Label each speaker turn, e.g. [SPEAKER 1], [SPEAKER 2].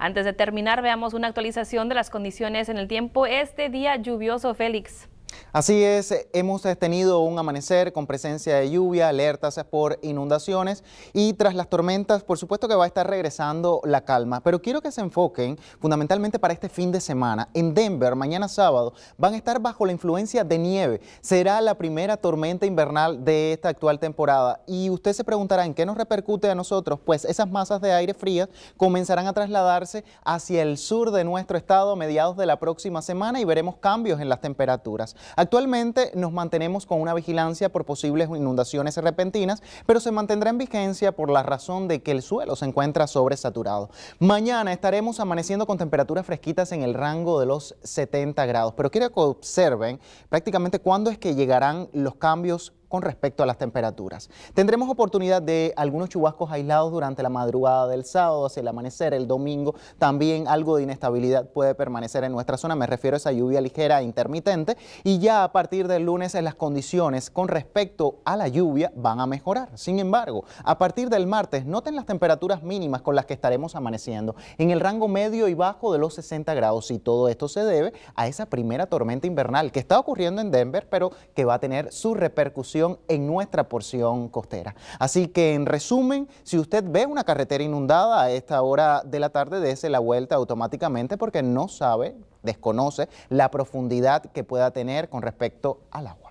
[SPEAKER 1] Antes de terminar, veamos una actualización de las condiciones en el tiempo este día lluvioso, Félix. Así es, hemos tenido un amanecer con presencia de lluvia, alertas por inundaciones y tras las tormentas, por supuesto que va a estar regresando la calma, pero quiero que se enfoquen fundamentalmente para este fin de semana. En Denver, mañana sábado, van a estar bajo la influencia de nieve. Será la primera tormenta invernal de esta actual temporada y usted se preguntará en qué nos repercute a nosotros, pues esas masas de aire frío comenzarán a trasladarse hacia el sur de nuestro estado a mediados de la próxima semana y veremos cambios en las temperaturas. Actualmente nos mantenemos con una vigilancia por posibles inundaciones repentinas, pero se mantendrá en vigencia por la razón de que el suelo se encuentra sobresaturado. Mañana estaremos amaneciendo con temperaturas fresquitas en el rango de los 70 grados, pero quiero que observen prácticamente cuándo es que llegarán los cambios con respecto a las temperaturas. Tendremos oportunidad de algunos chubascos aislados durante la madrugada del sábado, hacia el amanecer, el domingo. También algo de inestabilidad puede permanecer en nuestra zona. Me refiero a esa lluvia ligera e intermitente. Y ya a partir del lunes las condiciones con respecto a la lluvia van a mejorar. Sin embargo, a partir del martes, noten las temperaturas mínimas con las que estaremos amaneciendo en el rango medio y bajo de los 60 grados. Y todo esto se debe a esa primera tormenta invernal que está ocurriendo en Denver, pero que va a tener su repercusión en nuestra porción costera. Así que en resumen, si usted ve una carretera inundada a esta hora de la tarde, dése la vuelta automáticamente porque no sabe, desconoce la profundidad que pueda tener con respecto al agua.